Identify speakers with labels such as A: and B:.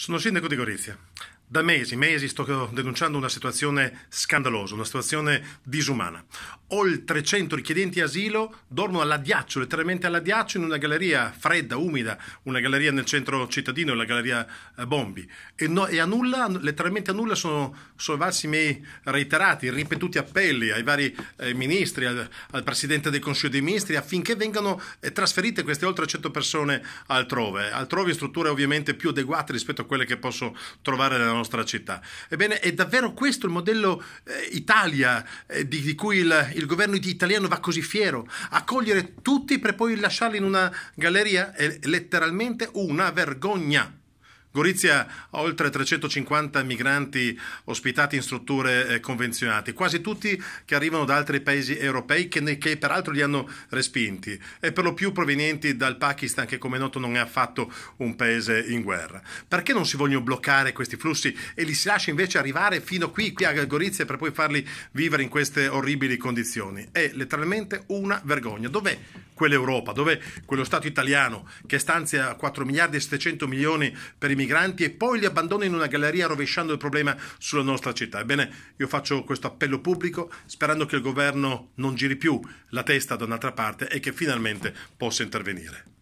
A: Sono sindaco di Gorizia. Da mesi, mesi sto denunciando una situazione scandalosa, una situazione disumana. Oltre 100 richiedenti asilo dormono all'addiaccio, letteralmente all'addiaccio, in una galleria fredda, umida, una galleria nel centro cittadino, la galleria eh, Bombi. E, no, e a nulla, letteralmente a nulla, sono solvarsi i miei reiterati, ripetuti appelli ai vari eh, ministri, al, al, Presidente del Consiglio dei Ministri, affinché vengano eh, trasferite queste oltre 100 persone altrove. Altrove in strutture ovviamente più adeguate rispetto a quelle che posso trovare nella nostra città. Ebbene, è davvero questo il modello eh, Italia eh, di, di, cui il, il, governo italiano va così fiero? Accogliere tutti per poi lasciarli in una galleria? È letteralmente una vergogna. Gorizia ha oltre 350 migranti ospitati in strutture eh, convenzionate, quasi tutti che arrivano da altri paesi europei che, ne, che peraltro li hanno respinti e per lo più provenienti dal Pakistan che come noto non è affatto un paese in guerra. Perché non si vogliono bloccare questi flussi e li si lascia invece arrivare fino qui, qui a Gorizia per poi farli vivere in queste orribili condizioni? È letteralmente una vergogna. Dov'è quell'Europa, dove quello Stato italiano che stanzia 4 miliardi e 700 milioni per i migranti e poi li abbandona in una galleria rovesciando il problema sulla nostra città. Ebbene, io faccio questo appello pubblico sperando che il governo non giri più la testa da un'altra parte e che finalmente possa intervenire.